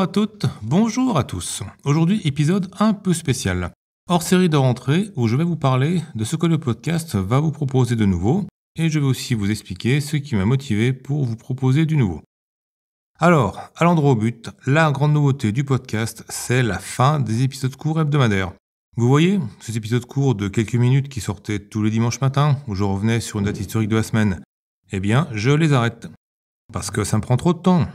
Bonjour à toutes, bonjour à tous. Aujourd'hui, épisode un peu spécial. Hors série de rentrée où je vais vous parler de ce que le podcast va vous proposer de nouveau et je vais aussi vous expliquer ce qui m'a motivé pour vous proposer du nouveau. Alors, à l'endroit au but, la grande nouveauté du podcast, c'est la fin des épisodes courts hebdomadaires. Vous voyez, ces épisodes courts de quelques minutes qui sortaient tous les dimanches matins, où je revenais sur une date historique de la semaine, eh bien, je les arrête. Parce que ça me prend trop de temps.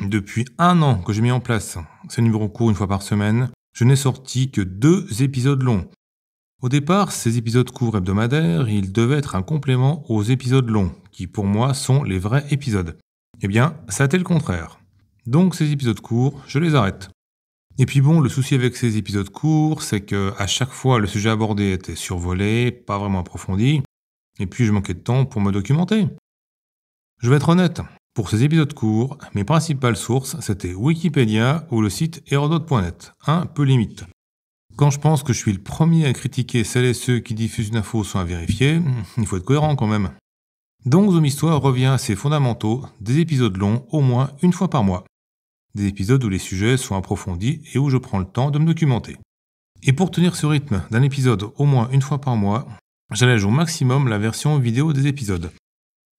Depuis un an que j'ai mis en place ces numéros courts une fois par semaine, je n'ai sorti que deux épisodes longs. Au départ, ces épisodes courts hebdomadaires, ils devaient être un complément aux épisodes longs, qui pour moi sont les vrais épisodes. Eh bien, ça a été le contraire. Donc ces épisodes courts, je les arrête. Et puis bon, le souci avec ces épisodes courts, c'est que à chaque fois le sujet abordé était survolé, pas vraiment approfondi, et puis je manquais de temps pour me documenter. Je vais être honnête, pour ces épisodes courts, mes principales sources, c'était Wikipédia ou le site Herodote.net, un peu limite. Quand je pense que je suis le premier à critiquer celles et ceux qui diffusent une info sans la vérifier, il faut être cohérent quand même. Donc Zoom Histoire revient à ses fondamentaux, des épisodes longs au moins une fois par mois. Des épisodes où les sujets sont approfondis et où je prends le temps de me documenter. Et pour tenir ce rythme d'un épisode au moins une fois par mois, j'allège au maximum la version vidéo des épisodes.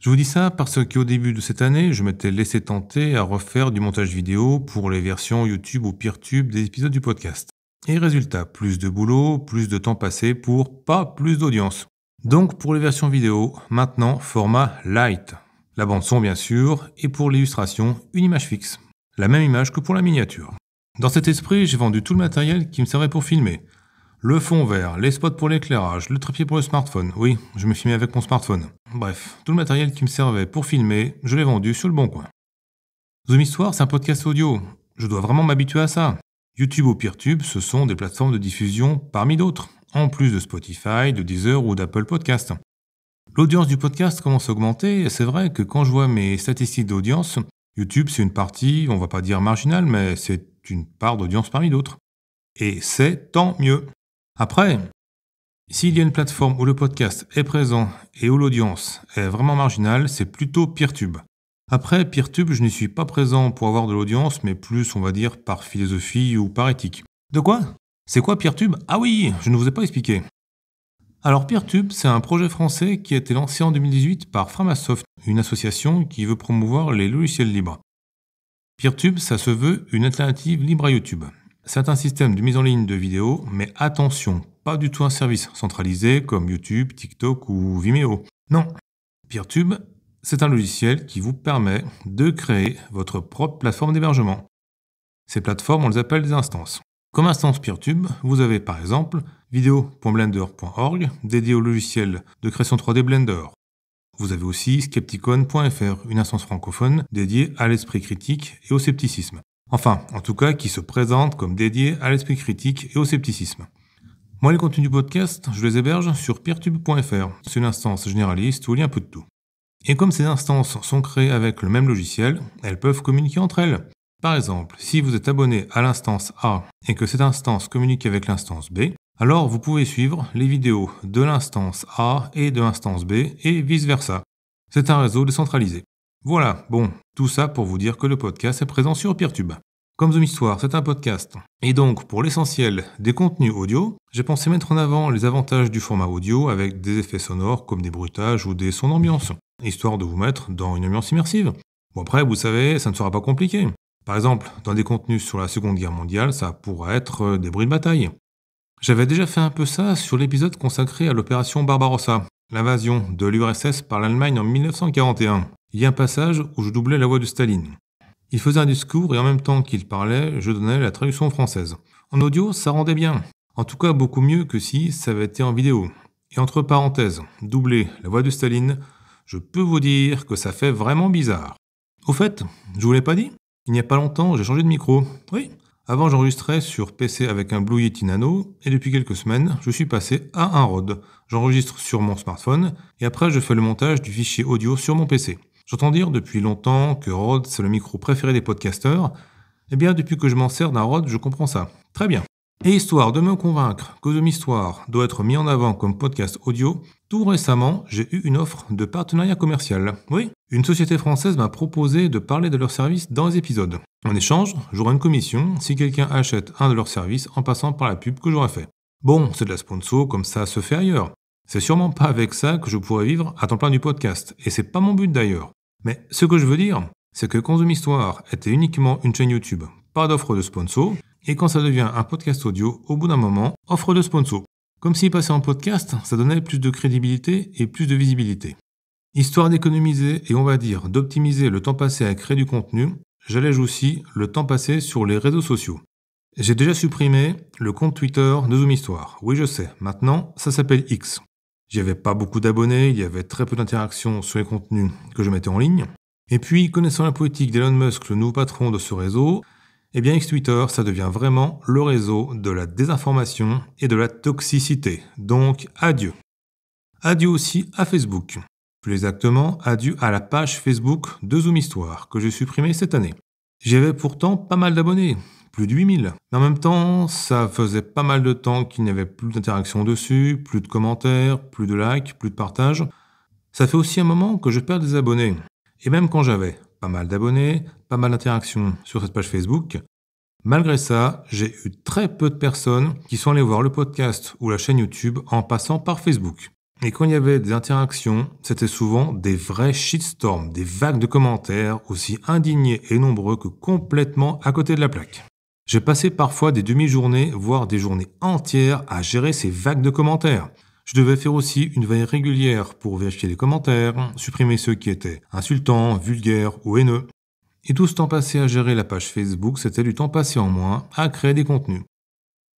Je vous dis ça parce qu'au début de cette année, je m'étais laissé tenter à refaire du montage vidéo pour les versions YouTube ou PeerTube des épisodes du podcast. Et résultat, plus de boulot, plus de temps passé pour pas plus d'audience. Donc pour les versions vidéo, maintenant format light. La bande son bien sûr, et pour l'illustration, une image fixe. La même image que pour la miniature. Dans cet esprit, j'ai vendu tout le matériel qui me servait pour filmer. Le fond vert, les spots pour l'éclairage, le trépied pour le smartphone. Oui, je me filmais avec mon smartphone. Bref, tout le matériel qui me servait pour filmer, je l'ai vendu sur le bon coin. Zoom Histoire, c'est un podcast audio. Je dois vraiment m'habituer à ça. YouTube ou PeerTube, ce sont des plateformes de diffusion parmi d'autres, en plus de Spotify, de Deezer ou d'Apple Podcast. L'audience du podcast commence à augmenter, et c'est vrai que quand je vois mes statistiques d'audience, YouTube c'est une partie, on va pas dire marginale, mais c'est une part d'audience parmi d'autres. Et c'est tant mieux. Après, s'il y a une plateforme où le podcast est présent et où l'audience est vraiment marginale, c'est plutôt Peertube. Après, Peertube, je n'y suis pas présent pour avoir de l'audience, mais plus, on va dire, par philosophie ou par éthique. De quoi C'est quoi Peertube Ah oui, je ne vous ai pas expliqué. Alors Peertube, c'est un projet français qui a été lancé en 2018 par Framasoft, une association qui veut promouvoir les logiciels libres. Peertube, ça se veut une alternative libre à YouTube. C'est un système de mise en ligne de vidéos, mais attention, pas du tout un service centralisé comme YouTube, TikTok ou Vimeo. Non, PeerTube, c'est un logiciel qui vous permet de créer votre propre plateforme d'hébergement. Ces plateformes, on les appelle des instances. Comme instance PeerTube, vous avez par exemple video.blender.org dédié au logiciel de création 3D Blender. Vous avez aussi skepticon.fr, une instance francophone dédiée à l'esprit critique et au scepticisme. Enfin, en tout cas, qui se présentent comme dédié à l'esprit critique et au scepticisme. Moi, les contenus du podcast, je les héberge sur peertube.fr. C'est une instance généraliste où il y a un peu de tout. Et comme ces instances sont créées avec le même logiciel, elles peuvent communiquer entre elles. Par exemple, si vous êtes abonné à l'instance A et que cette instance communique avec l'instance B, alors vous pouvez suivre les vidéos de l'instance A et de l'instance B et vice-versa. C'est un réseau décentralisé. Voilà, bon, tout ça pour vous dire que le podcast est présent sur Peertube. Comme Zoom Histoire, c'est un podcast. Et donc, pour l'essentiel des contenus audio, j'ai pensé mettre en avant les avantages du format audio avec des effets sonores comme des bruitages ou des sons d'ambiance, histoire de vous mettre dans une ambiance immersive. Bon après, vous savez, ça ne sera pas compliqué. Par exemple, dans des contenus sur la Seconde Guerre mondiale, ça pourrait être euh, des bruits de bataille. J'avais déjà fait un peu ça sur l'épisode consacré à l'opération Barbarossa, l'invasion de l'URSS par l'Allemagne en 1941. Il y a un passage où je doublais la voix de Staline. Il faisait un discours et en même temps qu'il parlait, je donnais la traduction française. En audio, ça rendait bien. En tout cas, beaucoup mieux que si ça avait été en vidéo. Et entre parenthèses, doubler la voix de Staline, je peux vous dire que ça fait vraiment bizarre. Au fait, je vous l'ai pas dit Il n'y a pas longtemps, j'ai changé de micro. Oui, avant, j'enregistrais sur PC avec un Blue Yeti Nano et depuis quelques semaines, je suis passé à un Rode. J'enregistre sur mon smartphone et après, je fais le montage du fichier audio sur mon PC. J'entends dire depuis longtemps que Rode, c'est le micro préféré des podcasteurs. Eh bien, depuis que je m'en sers d'un Rode, je comprends ça. Très bien. Et histoire de me convaincre que The Histoire doit être mis en avant comme podcast audio, tout récemment, j'ai eu une offre de partenariat commercial. Oui, une société française m'a proposé de parler de leurs services dans les épisodes. En échange, j'aurai une commission si quelqu'un achète un de leurs services en passant par la pub que j'aurai fait. Bon, c'est de la sponsor comme ça se fait ailleurs. C'est sûrement pas avec ça que je pourrais vivre à temps plein du podcast, et c'est pas mon but d'ailleurs. Mais ce que je veux dire, c'est que quand Zoom Histoire était uniquement une chaîne YouTube, pas d'offre de sponsor, et quand ça devient un podcast audio, au bout d'un moment, offre de sponsor. Comme s'il passait en podcast, ça donnait plus de crédibilité et plus de visibilité. Histoire d'économiser et on va dire d'optimiser le temps passé à créer du contenu, j'allège aussi le temps passé sur les réseaux sociaux. J'ai déjà supprimé le compte Twitter de Zoom Histoire. Oui, je sais. Maintenant, ça s'appelle X. J'avais pas beaucoup d'abonnés, il y avait très peu d'interactions sur les contenus que je mettais en ligne. Et puis, connaissant la politique d'Elon Musk, le nouveau patron de ce réseau, eh bien X-Twitter, ça devient vraiment le réseau de la désinformation et de la toxicité. Donc, adieu. Adieu aussi à Facebook. Plus exactement, adieu à la page Facebook de Zoom Histoire, que j'ai supprimée cette année. J'avais pourtant pas mal d'abonnés, plus de 8000. Mais en même temps, ça faisait pas mal de temps qu'il n'y avait plus d'interactions dessus, plus de commentaires, plus de likes, plus de partages. Ça fait aussi un moment que je perds des abonnés. Et même quand j'avais pas mal d'abonnés, pas mal d'interactions sur cette page Facebook, malgré ça, j'ai eu très peu de personnes qui sont allées voir le podcast ou la chaîne YouTube en passant par Facebook. Et quand il y avait des interactions, c'était souvent des vrais shitstorms, des vagues de commentaires aussi indignés et nombreux que complètement à côté de la plaque. J'ai passé parfois des demi-journées, voire des journées entières à gérer ces vagues de commentaires. Je devais faire aussi une veille régulière pour vérifier les commentaires, supprimer ceux qui étaient insultants, vulgaires ou haineux. Et tout ce temps passé à gérer la page Facebook, c'était du temps passé en moins à créer des contenus.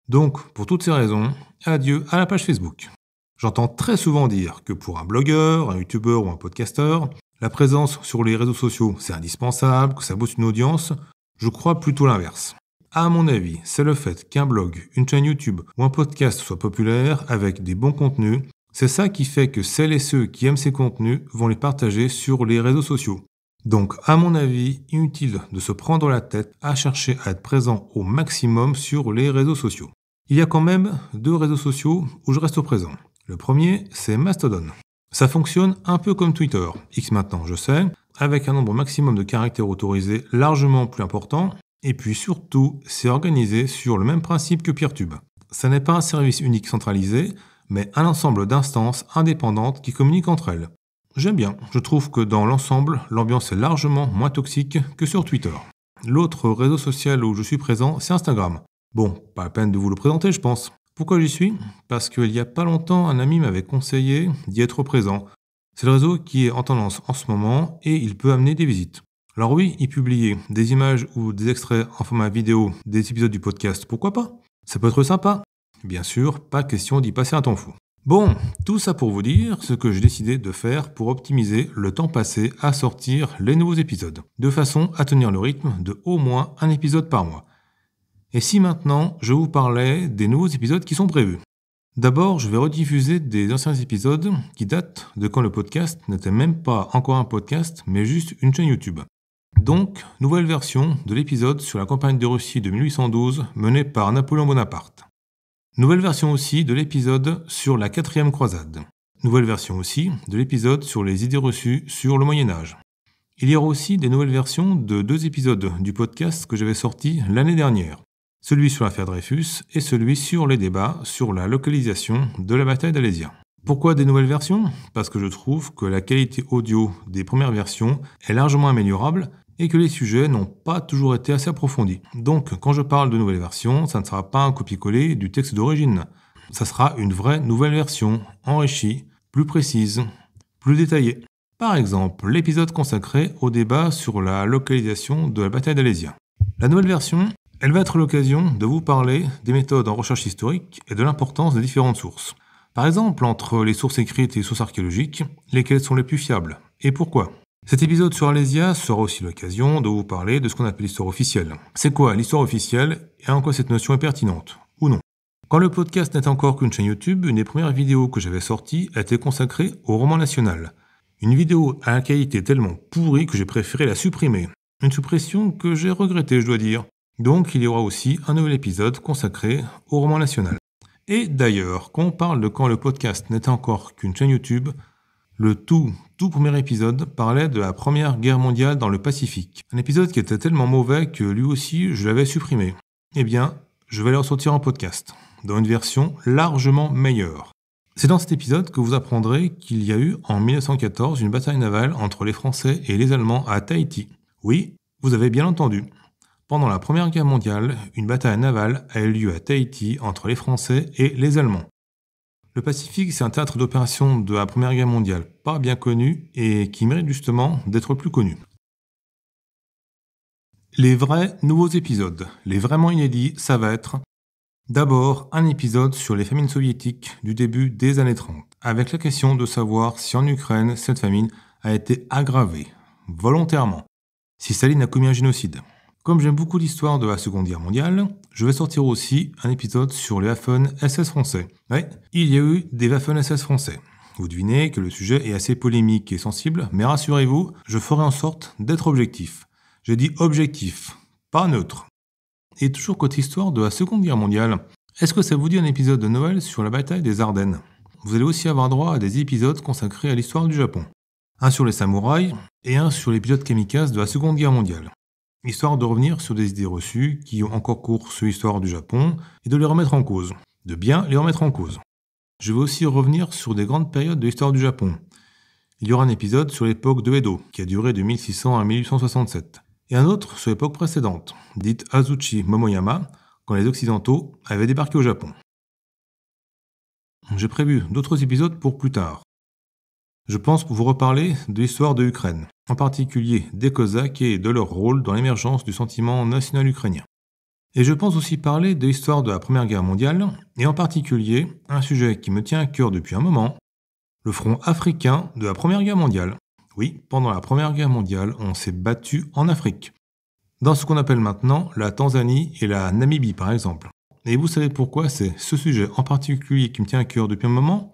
Donc, pour toutes ces raisons, adieu à la page Facebook. J'entends très souvent dire que pour un blogueur, un youtubeur ou un podcasteur, la présence sur les réseaux sociaux, c'est indispensable, que ça booste une audience. Je crois plutôt l'inverse. À mon avis, c'est le fait qu'un blog, une chaîne YouTube ou un podcast soit populaire avec des bons contenus, c'est ça qui fait que celles et ceux qui aiment ces contenus vont les partager sur les réseaux sociaux. Donc, à mon avis, inutile de se prendre la tête à chercher à être présent au maximum sur les réseaux sociaux. Il y a quand même deux réseaux sociaux où je reste au présent. Le premier, c'est Mastodon. Ça fonctionne un peu comme Twitter, X maintenant je sais, avec un nombre maximum de caractères autorisés largement plus important, et puis surtout, c'est organisé sur le même principe que Peertube. Ce n'est pas un service unique centralisé, mais un ensemble d'instances indépendantes qui communiquent entre elles. J'aime bien, je trouve que dans l'ensemble, l'ambiance est largement moins toxique que sur Twitter. L'autre réseau social où je suis présent, c'est Instagram. Bon, pas la peine de vous le présenter, je pense. Pourquoi j'y suis Parce qu'il n'y a pas longtemps, un ami m'avait conseillé d'y être présent. C'est le réseau qui est en tendance en ce moment et il peut amener des visites. Alors oui, y publier des images ou des extraits en format vidéo des épisodes du podcast, pourquoi pas Ça peut être sympa. Bien sûr, pas question d'y passer un temps fou. Bon, tout ça pour vous dire ce que j'ai décidé de faire pour optimiser le temps passé à sortir les nouveaux épisodes, de façon à tenir le rythme de au moins un épisode par mois. Et si maintenant je vous parlais des nouveaux épisodes qui sont prévus D'abord, je vais rediffuser des anciens épisodes qui datent de quand le podcast n'était même pas encore un podcast, mais juste une chaîne YouTube. Donc, nouvelle version de l'épisode sur la campagne de Russie de 1812 menée par Napoléon Bonaparte. Nouvelle version aussi de l'épisode sur la quatrième croisade. Nouvelle version aussi de l'épisode sur les idées reçues sur le Moyen Âge. Il y aura aussi des nouvelles versions de deux épisodes du podcast que j'avais sorti l'année dernière. Celui sur l'affaire Dreyfus et celui sur les débats sur la localisation de la bataille d'Alésia. Pourquoi des nouvelles versions Parce que je trouve que la qualité audio des premières versions est largement améliorable et que les sujets n'ont pas toujours été assez approfondis. Donc, quand je parle de nouvelle version, ça ne sera pas un copier-coller du texte d'origine. Ça sera une vraie nouvelle version, enrichie, plus précise, plus détaillée. Par exemple, l'épisode consacré au débat sur la localisation de la bataille d'Alésia. La nouvelle version, elle va être l'occasion de vous parler des méthodes en recherche historique et de l'importance des différentes sources. Par exemple, entre les sources écrites et les sources archéologiques, lesquelles sont les plus fiables et pourquoi cet épisode sur Alésia sera aussi l'occasion de vous parler de ce qu'on appelle l'histoire officielle. C'est quoi l'histoire officielle et en quoi cette notion est pertinente Ou non Quand le podcast n'est encore qu'une chaîne YouTube, une des premières vidéos que j'avais sorties a été consacrée au roman national. Une vidéo à la qualité tellement pourrie que j'ai préféré la supprimer. Une suppression que j'ai regrettée, je dois dire. Donc il y aura aussi un nouvel épisode consacré au roman national. Et d'ailleurs, quand on parle de quand le podcast n'est encore qu'une chaîne YouTube, le tout, tout premier épisode parlait de la Première Guerre mondiale dans le Pacifique. Un épisode qui était tellement mauvais que lui aussi, je l'avais supprimé. Eh bien, je vais le ressortir en podcast, dans une version largement meilleure. C'est dans cet épisode que vous apprendrez qu'il y a eu en 1914 une bataille navale entre les Français et les Allemands à Tahiti. Oui, vous avez bien entendu. Pendant la Première Guerre mondiale, une bataille navale a eu lieu à Tahiti entre les Français et les Allemands. Le Pacifique, c'est un théâtre d'opération de la Première Guerre mondiale, pas bien connu et qui mérite justement d'être plus connu. Les vrais nouveaux épisodes, les vraiment inédits, ça va être d'abord un épisode sur les famines soviétiques du début des années 30, avec la question de savoir si en Ukraine cette famine a été aggravée volontairement, si Staline a commis un génocide. Comme j'aime beaucoup l'histoire de la Seconde Guerre mondiale, je vais sortir aussi un épisode sur les Waffen SS français. Ouais, il y a eu des Waffen SS français. Vous devinez que le sujet est assez polémique et sensible, mais rassurez-vous, je ferai en sorte d'être objectif. J'ai dit objectif, pas neutre. Et toujours côté histoire de la Seconde Guerre mondiale, est-ce que ça vous dit un épisode de Noël sur la bataille des Ardennes Vous allez aussi avoir droit à des épisodes consacrés à l'histoire du Japon. Un sur les samouraïs et un sur l'épisode kamikaze de la Seconde Guerre mondiale histoire de revenir sur des idées reçues qui ont encore cours sur l'histoire du Japon et de les remettre en cause, de bien les remettre en cause. Je vais aussi revenir sur des grandes périodes de l'histoire du Japon. Il y aura un épisode sur l'époque de Edo, qui a duré de 1600 à 1867, et un autre sur l'époque précédente, dite Azuchi Momoyama, quand les Occidentaux avaient débarqué au Japon. J'ai prévu d'autres épisodes pour plus tard, je pense vous reparler de l'histoire de l'Ukraine, en particulier des Cosaques et de leur rôle dans l'émergence du sentiment national ukrainien. Et je pense aussi parler de l'histoire de la Première Guerre mondiale, et en particulier un sujet qui me tient à cœur depuis un moment, le front africain de la Première Guerre mondiale. Oui, pendant la Première Guerre mondiale, on s'est battu en Afrique, dans ce qu'on appelle maintenant la Tanzanie et la Namibie par exemple. Et vous savez pourquoi c'est ce sujet en particulier qui me tient à cœur depuis un moment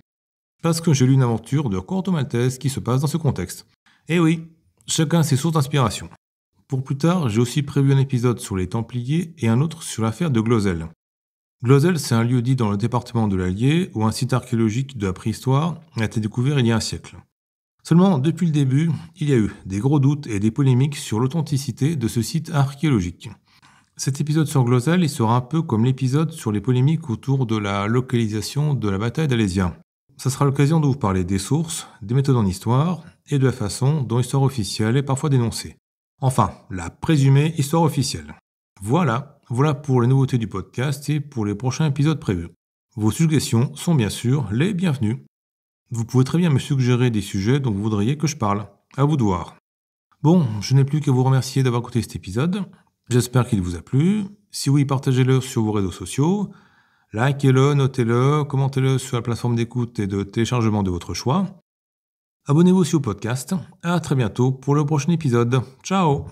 parce que j'ai lu une aventure de Corto Maltese qui se passe dans ce contexte. Et eh oui, chacun ses sources d'inspiration. Pour plus tard, j'ai aussi prévu un épisode sur les Templiers et un autre sur l'affaire de Glosel. Glosel, c'est un lieu dit dans le département de l'Allier où un site archéologique de la préhistoire a été découvert il y a un siècle. Seulement, depuis le début, il y a eu des gros doutes et des polémiques sur l'authenticité de ce site archéologique. Cet épisode sur Glosel il sera un peu comme l'épisode sur les polémiques autour de la localisation de la bataille d'Alésia ça sera l'occasion de vous parler des sources, des méthodes en histoire et de la façon dont l'histoire officielle est parfois dénoncée. Enfin, la présumée histoire officielle. Voilà, voilà pour les nouveautés du podcast et pour les prochains épisodes prévus. Vos suggestions sont bien sûr les bienvenues. Vous pouvez très bien me suggérer des sujets dont vous voudriez que je parle. À vous de voir. Bon, je n'ai plus qu'à vous remercier d'avoir écouté cet épisode. J'espère qu'il vous a plu. Si oui, partagez-le sur vos réseaux sociaux. Likez-le, notez-le, commentez-le sur la plateforme d'écoute et de téléchargement de votre choix. Abonnez-vous aussi au podcast. À très bientôt pour le prochain épisode. Ciao